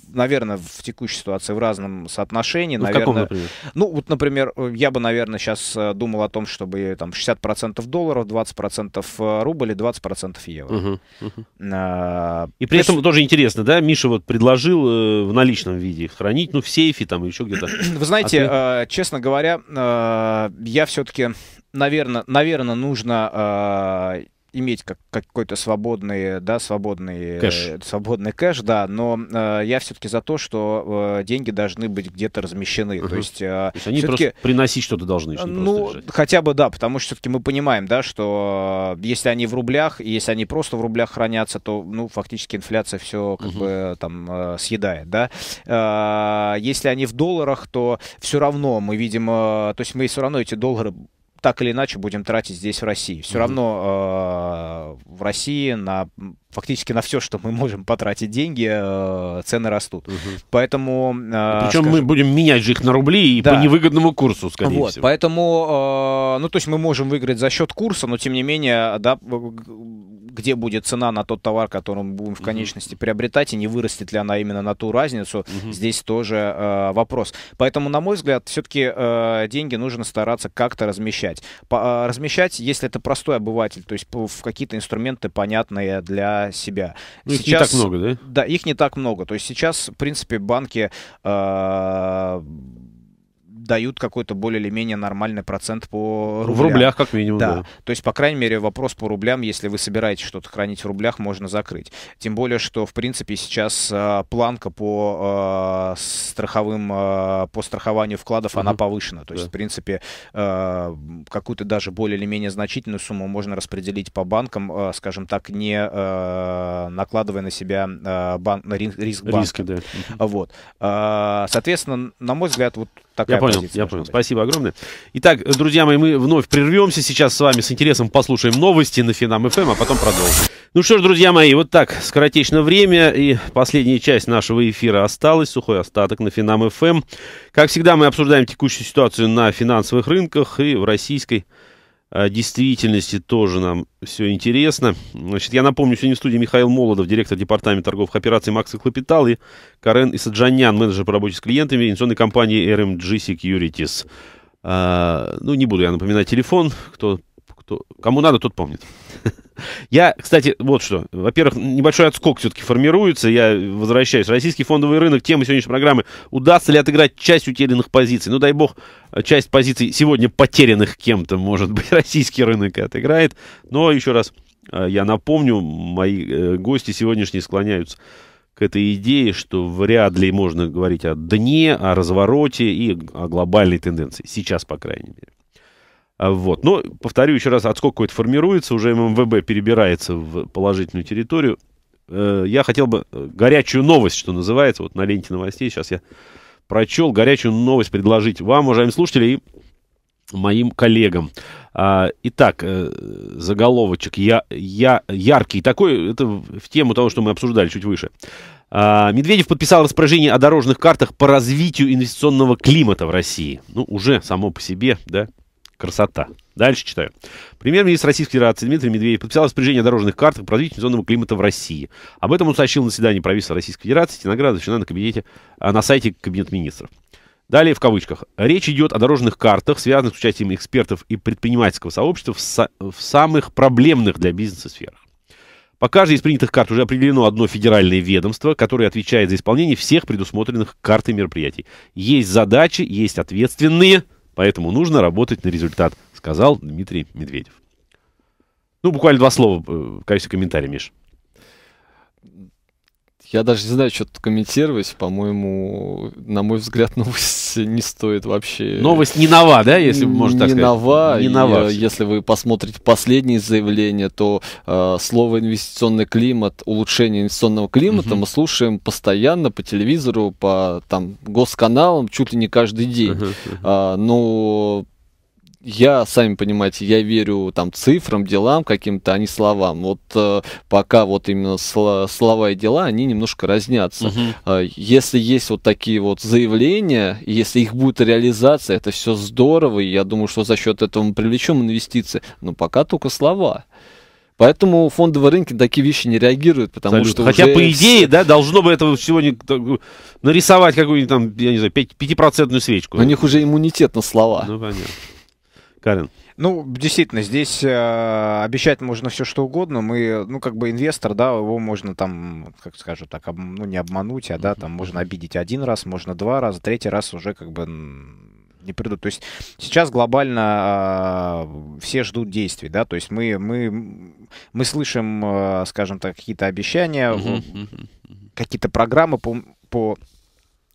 наверное, в текущей ситуации в разном соотношении. Ну, наверное, в каком, например? Ну, вот, например, э, я бы, наверное, сейчас думал о том, чтобы там 60% долларов, 20% рубль и 20% евро. Угу, угу. А, и при то этом есть... тоже интересно, да, Миша вот предложил в наличном виде хранить, ну, в сейфе там или еще где-то. Вы знаете, а честно говоря, я все-таки, наверное, наверное, нужно иметь как, какой-то свободный, да, свободный э, кэш, свободный кэш да, но э, я все-таки за то, что э, деньги должны быть где-то размещены. Угу. То, есть, э, то есть они просто приносить что-то должны. Ну, хотя бы да, потому что все-таки мы понимаем, да, что э, если они в рублях, и если они просто в рублях хранятся, то, ну, фактически инфляция все как угу. бы там э, съедает, да. Э, если они в долларах, то все равно мы видим, то есть мы все равно эти доллары так или иначе будем тратить здесь, в России. Все mm-hmm. равно э, в России на фактически на все, что мы можем потратить деньги, э, цены растут. Угу. Поэтому... Э, Причем скажем, мы будем менять же их на рубли и да. по невыгодному курсу, скорее вот, всего. Поэтому, э, ну то есть мы можем выиграть за счет курса, но тем не менее, да, где будет цена на тот товар, который мы будем в конечности угу. приобретать, и не вырастет ли она именно на ту разницу, угу. здесь тоже э, вопрос. Поэтому, на мой взгляд, все-таки э, деньги нужно стараться как-то размещать. По, э, размещать, если это простой обыватель, то есть в какие-то инструменты, понятные для себя. Ну, сейчас, их не так много, да? Да, их не так много. То есть сейчас, в принципе, банки... Э, дают какой-то более или менее нормальный процент по рублям. В рублях, как минимум, да. да. То есть, по крайней мере, вопрос по рублям, если вы собираетесь что-то хранить в рублях, можно закрыть. Тем более, что, в принципе, сейчас э, планка по э, страховым, э, по страхованию вкладов, угу. она повышена. То есть, да. в принципе, э, какую-то даже более или менее значительную сумму можно распределить по банкам, э, скажем так, не э, накладывая на себя э, банк, риск банка. Риски, да. Вот. Э, соответственно, на мой взгляд, вот Такая я понял, позиция, я понял. Быть. Спасибо огромное. Итак, друзья мои, мы вновь прервемся сейчас с вами, с интересом послушаем новости на Финам ФМ, эм, а потом продолжим. Ну что ж, друзья мои, вот так скоротечно время, и последняя часть нашего эфира осталась, сухой остаток на Финам ФМ. Эм. Как всегда, мы обсуждаем текущую ситуацию на финансовых рынках и в российской Э, действительности тоже нам все интересно. Значит, я напомню, сегодня в студии Михаил Молодов, директор департамента торговых операций Макса Клапитал и Карен Исаджанян, менеджер по работе с клиентами инвестиционной компании RMG Securities. А, ну, не буду я напоминать телефон, кто кто, кому надо, тот помнит. Я, кстати, вот что. Во-первых, небольшой отскок все-таки формируется. Я возвращаюсь. Российский фондовый рынок, тема сегодняшней программы. Удастся ли отыграть часть утерянных позиций? Ну, дай бог, часть позиций сегодня потерянных кем-то, может быть, российский рынок отыграет. Но еще раз э, я напомню, мои э, гости сегодняшние склоняются к этой идее, что вряд ли можно говорить о дне, о развороте и о глобальной тенденции. Сейчас, по крайней мере. А, вот. Но, повторю еще раз, отскок какой-то формируется, уже ММВБ перебирается в положительную территорию. Э, я хотел бы э, горячую новость, что называется, вот на ленте новостей сейчас я прочел, горячую новость предложить вам, уважаемые слушатели, и моим коллегам. А, итак, э, заголовочек я, я, яркий такой, это в тему того, что мы обсуждали чуть выше. А, Медведев подписал распоряжение о дорожных картах по развитию инвестиционного климата в России. Ну, уже само по себе, да, Красота. Дальше читаю. Премьер-министр Российской Федерации Дмитрий Медведев подписал распоряжение о дорожных картах по развитию зонного климата в России. Об этом он сообщил на заседании правительства Российской Федерации, стенограмма защищена на, кабинете, а, на сайте Кабинет министров. Далее в кавычках. Речь идет о дорожных картах, связанных с участием экспертов и предпринимательского сообщества в, со в самых проблемных для бизнеса сферах. По каждой из принятых карт уже определено одно федеральное ведомство, которое отвечает за исполнение всех предусмотренных картой мероприятий. Есть задачи, есть ответственные – Поэтому нужно работать на результат, сказал Дмитрий Медведев. Ну, буквально два слова э, в качестве комментария, Миш. Я даже не знаю, что тут комментировать. По-моему, на мой взгляд, новость не стоит вообще. Новость не нова, да, если можно так не сказать? Нова. Не нова. И, э, если вы посмотрите последние заявления, то э, слово инвестиционный климат, улучшение инвестиционного климата угу. мы слушаем постоянно по телевизору, по там госканалам, чуть ли не каждый день. Угу, угу. А, но я, сами понимаете, я верю там цифрам, делам каким-то, а не словам. Вот э, пока вот именно сло, слова и дела, они немножко разнятся. Угу. Э, если есть вот такие вот заявления, если их будет реализация, это все здорово, и я думаю, что за счет этого мы привлечем инвестиции. Но пока только слова. Поэтому фондовые рынки на такие вещи не реагируют, потому Абсолютно. что Хотя, уже... по идее, да, должно бы этого сегодня нарисовать какую-нибудь там, я не знаю, пятипроцентную свечку. У них уже иммунитет на слова. Ну, понятно. Карен. Ну, действительно, здесь э, обещать можно все что угодно. Мы, ну, как бы инвестор, да, его можно там, как скажу так, об, ну, не обмануть, а да, там можно обидеть один раз, можно два раза, третий раз уже как бы не придут. То есть сейчас глобально э, все ждут действий, да, то есть мы, мы, мы слышим, э, скажем так, какие-то обещания, какие-то программы по, по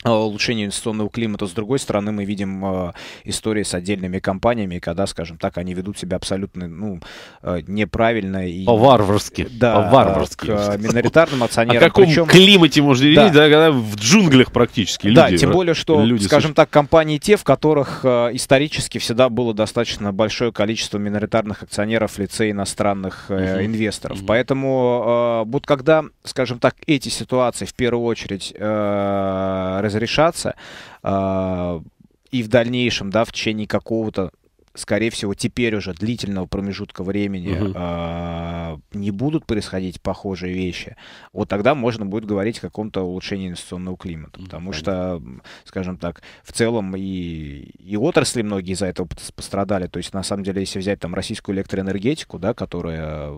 а, улучшение инвестиционного климата. С другой стороны, мы видим э, истории с отдельными компаниями, когда, скажем так, они ведут себя абсолютно ну, э, неправильно. И, По-варварски. Да, По-варварски. К э, миноритарным акционерам. О каком Причем, климате можно говорить, да, да, когда в джунглях практически люди. Да, тем более, что, люди, скажем слушают. так, компании те, в которых исторически всегда было достаточно большое количество миноритарных акционеров в лице иностранных угу. инвесторов. Угу. Поэтому вот когда, скажем так, эти ситуации в первую очередь разрешаться. А, и в дальнейшем, да, в течение какого-то скорее всего, теперь уже длительного промежутка времени угу. э, не будут происходить похожие вещи, вот тогда можно будет говорить о каком-то улучшении инвестиционного климата. Угу, потому понятно. что, скажем так, в целом и, и отрасли многие из-за этого пострадали. То есть, на самом деле, если взять там российскую электроэнергетику, да, которая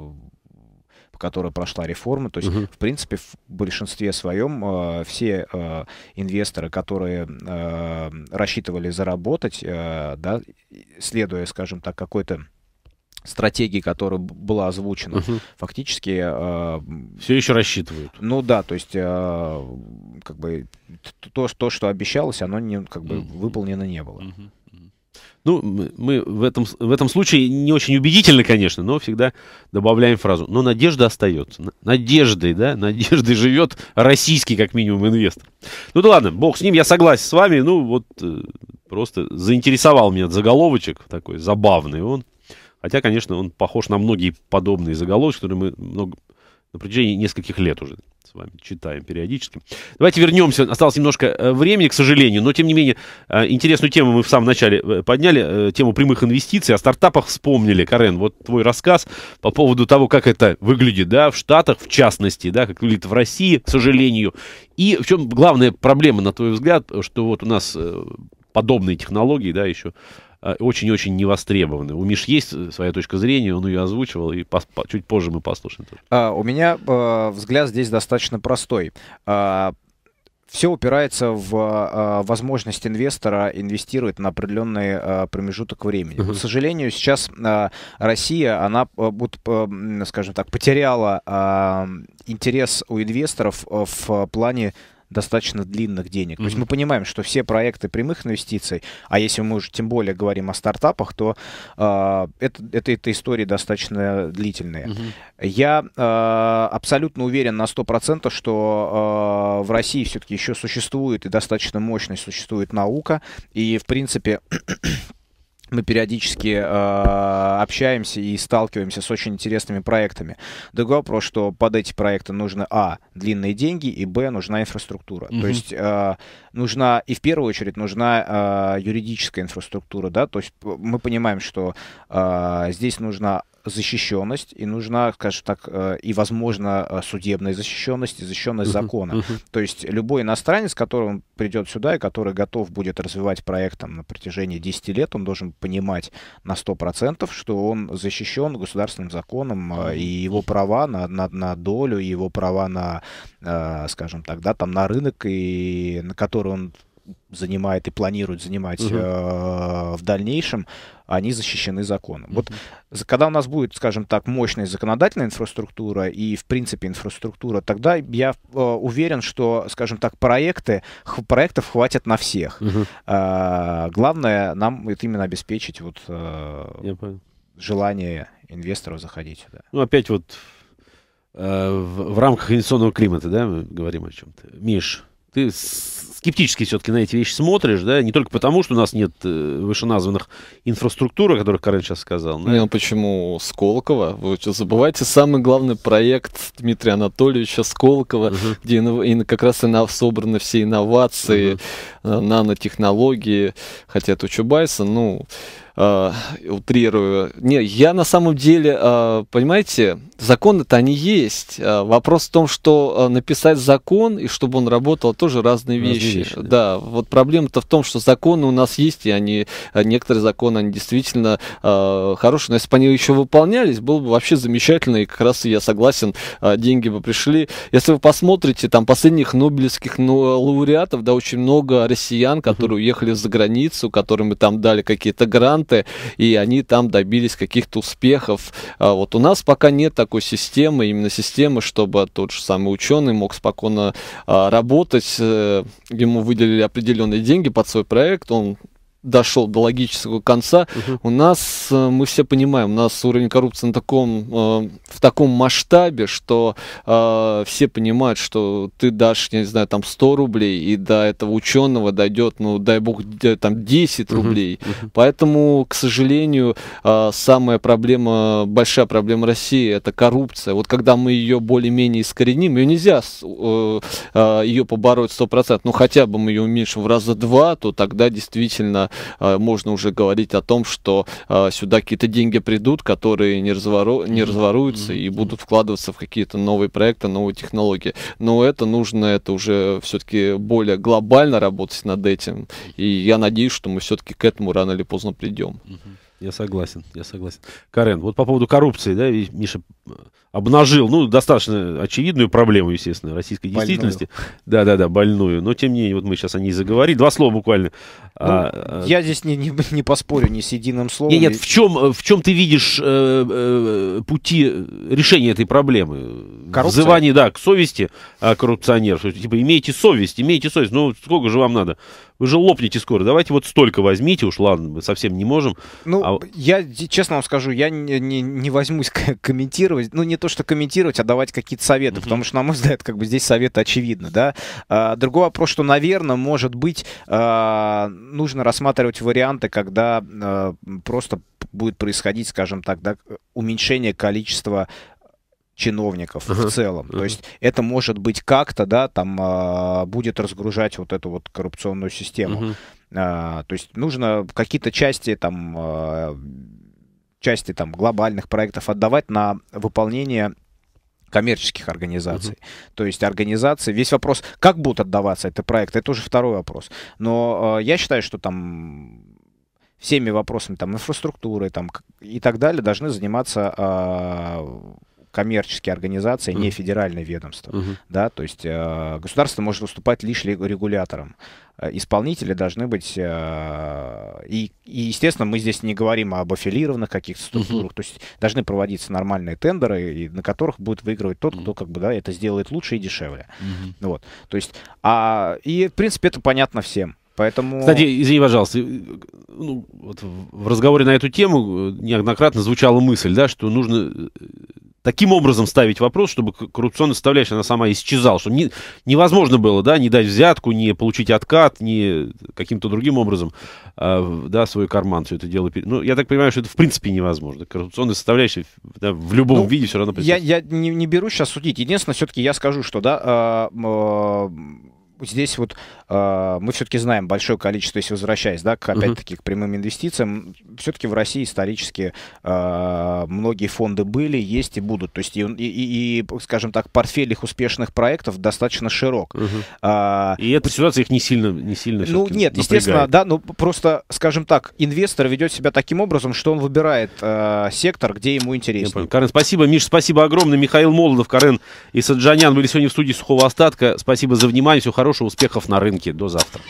которая прошла реформы. То есть, угу. в принципе, в большинстве своем э, все э, инвесторы, которые э, рассчитывали заработать, э, да, следуя, скажем так, какой-то стратегии, которая была озвучена, угу. фактически... Э, Все еще рассчитывают. Ну да, то есть э, как бы то, то, что обещалось, оно не, как бы угу. выполнено не было. Угу. Ну, мы в этом, в этом случае не очень убедительно, конечно, но всегда добавляем фразу. Но надежда остается. Надеждой, да, надеждой живет российский, как минимум, инвестор. Ну да ладно, бог с ним, я согласен с вами. Ну вот э, просто заинтересовал меня заголовочек такой забавный он. Хотя, конечно, он похож на многие подобные заголовки, которые мы много, на протяжении нескольких лет уже с вами читаем периодически. Давайте вернемся. Осталось немножко э, времени, к сожалению, но тем не менее э, интересную тему мы в самом начале э, подняли, тему прямых инвестиций, о стартапах вспомнили. Карен, вот твой рассказ по поводу того, как это выглядит, да, в Штатах в частности, да, как выглядит в России, к сожалению. И в чем главная проблема, на твой взгляд, что вот у нас подобные технологии, да, еще Э, очень-очень невостребованы. У Миш есть э, своя точка зрения, он ее озвучивал, и по, по, чуть позже мы послушаем. А, у меня э, взгляд здесь достаточно простой. А, все упирается в а, возможность инвестора инвестировать на определенный а, промежуток времени. Uh-huh. К сожалению, сейчас а, Россия, она, вот, скажем так, потеряла интерес у инвесторов в плане достаточно длинных денег. Mm-hmm. То есть мы понимаем, что все проекты прямых инвестиций, а если мы уже тем более говорим о стартапах, то э, это, это, это истории достаточно длительные. Mm-hmm. Я э, абсолютно уверен на 100%, что э, в России все-таки еще существует и достаточно мощно существует наука, и в принципе мы периодически э, общаемся и сталкиваемся с очень интересными проектами. Другой вопрос, что под эти проекты нужны а длинные деньги и б нужна инфраструктура. Mm-hmm. То есть э, нужна и в первую очередь нужна э, юридическая инфраструктура, да. То есть мы понимаем, что э, здесь нужна защищенность, и нужна, скажем так, э, и, возможно, э, судебная защищенность, и защищенность uh-huh, закона. Uh-huh. То есть любой иностранец, который придет сюда и который готов будет развивать проект там, на протяжении 10 лет, он должен понимать на 100%, что он защищен государственным законом, э, и его права на, на, на долю, и его права на, скажем так, да, там, на рынок, и на который он занимает и планирует занимать угу. э, в дальнейшем, они защищены законом. Угу. Вот когда у нас будет, скажем так, мощная законодательная инфраструктура и, в принципе, инфраструктура, тогда я э, уверен, что, скажем так, проекты, х, проектов хватит на всех. Угу. Э, главное нам это именно обеспечить вот, э, желание инвесторов заходить сюда. Ну, опять вот э, в, в рамках инвестиционного климата, да, мы говорим о чем-то. Миш, ты скептически все-таки на эти вещи смотришь, да, не только потому, что у нас нет э, вышеназванных инфраструктур, о которых Карен сейчас сказал. Да? Не, ну почему Сколково? Вы что, забывайте самый главный проект Дмитрия Анатольевича Сколково, Uh-huh. где и как раз и на собраны все инновации, угу. Uh-huh. нанотехнологии, хотя у Чубайса, ну... Но Э, утрирую. Не, я на самом деле, э, понимаете, законы-то они есть. Э, вопрос в том, что написать закон и чтобы он работал, тоже разные, разные вещи. вещи да. да, вот проблема-то в том, что законы у нас есть, и они, некоторые законы, они действительно хорошие. Но если бы они еще выполнялись, было бы вообще замечательно, и как раз я согласен, деньги бы пришли. Если вы посмотрите, там последних нобелевских ну, лауреатов, да, очень много россиян, которые угу. уехали за границу, которым мы там дали какие-то гранты, моменты, и они там добились каких-то успехов. А вот у нас пока нет такой системы, именно системы, чтобы тот же самый ученый мог спокойно а, работать, э, ему выделили определенные деньги под свой проект, он дошел до логического конца. Угу. У нас, э, мы все понимаем, у нас уровень коррупции на таком, э, в таком масштабе, что э, все понимают, что ты дашь, не знаю, там 100 рублей, и до этого ученого дойдет, ну, дай бог, там 10 угу. рублей. Угу. Поэтому, к сожалению, э, самая проблема, большая проблема России – это коррупция. Вот когда мы ее более-менее искореним, ее нельзя э, э, ее побороть 100%, ну, хотя бы мы ее уменьшим в раза два, то тогда действительно Э, можно уже говорить о том, что э, сюда какие-то деньги придут, которые не, разворо... не разворуются и будут вкладываться в какие-то новые проекты, новые технологии. Но это нужно, это уже все-таки более глобально работать над этим. И я надеюсь, что мы все-таки к этому рано или поздно придем. Uh-huh я согласен, я согласен. Карен, вот по поводу коррупции, да, Миша э, обнажил, ну, достаточно очевидную проблему, естественно, российской больную. действительности. Да-да-да, больную. Но, тем не менее, вот мы сейчас о ней заговорили. Два слова буквально. Ну, а, э, я здесь не, не, не поспорю ни с единым словом. Нет, нет, в чем, э, в чем ты видишь э, э, пути решения этой проблемы? Коррупция? Взывание, да, к совести а, коррупционеров. Типа, имейте совесть, имейте совесть. Ну, сколько же вам надо? Вы же лопнете скоро. Давайте вот столько возьмите, уж ладно, мы совсем не можем. Ну, а... я честно вам скажу, я не, не, не возьмусь комментировать. Ну, не то, что комментировать, а давать какие-то советы. uh Потому что, на мой взгляд, как бы здесь советы очевидны, да. А, другой вопрос, что, наверное, может быть, а, нужно рассматривать варианты, когда а, просто будет происходить, скажем так, да, уменьшение количества чиновников uh-huh. в целом. Uh-huh. То есть это может быть как-то, да, там а, будет разгружать вот эту вот коррупционную систему. Uh-huh. А, то есть нужно какие-то части там а, части там глобальных проектов отдавать на выполнение коммерческих организаций. Uh-huh. То есть организации, весь вопрос, как будут отдаваться эти проекты, это уже второй вопрос. Но э, я считаю, что там всеми вопросами там инфраструктуры там и так далее должны заниматься э, коммерческие организации, не федеральное ведомство. Mm-hmm. Да, то есть э, государство может выступать лишь регулятором. Э, исполнители должны быть... Э, и, и, естественно, мы здесь не говорим об аффилированных каких-то структурах. Mm-hmm. То есть должны проводиться нормальные тендеры, и, на которых будет выигрывать тот, кто как бы да, это сделает лучше и дешевле. Mm-hmm. Вот. То есть... А, и, в принципе, это понятно всем. Поэтому... Кстати, извини, пожалуйста, э, ну, вот в разговоре на эту тему э, неоднократно звучала мысль, да, что нужно таким образом ставить вопрос, чтобы коррупционная составляющая, она сама исчезала, чтобы не, невозможно было, да, не дать взятку, не получить откат, не каким-то другим образом, э, да, свой карман все это дело. Ну, я так понимаю, что это в принципе невозможно. Коррупционная составляющая да, в любом ну, виде все равно Я, я не, не берусь сейчас судить. Единственное, все-таки я скажу, что, да, э, э, здесь вот э, мы все-таки знаем большое количество, если возвращаясь, да, к, опять-таки, к прямым инвестициям, все-таки в России исторически э, многие фонды были, есть и будут. То есть, и, и, и скажем так, портфель их успешных проектов достаточно широк. Угу. А, и эта ситуация их не сильно, не сильно Ну, нет, напрягает. естественно, да, ну, просто, скажем так, инвестор ведет себя таким образом, что он выбирает э, сектор, где ему интересно. Карен, спасибо, Миш, спасибо огромное. Михаил Молодов, Карен и Саджанян были сегодня в студии Сухого Остатка. Спасибо за внимание, все хорошо хорошего, успехов на рынке. До завтра.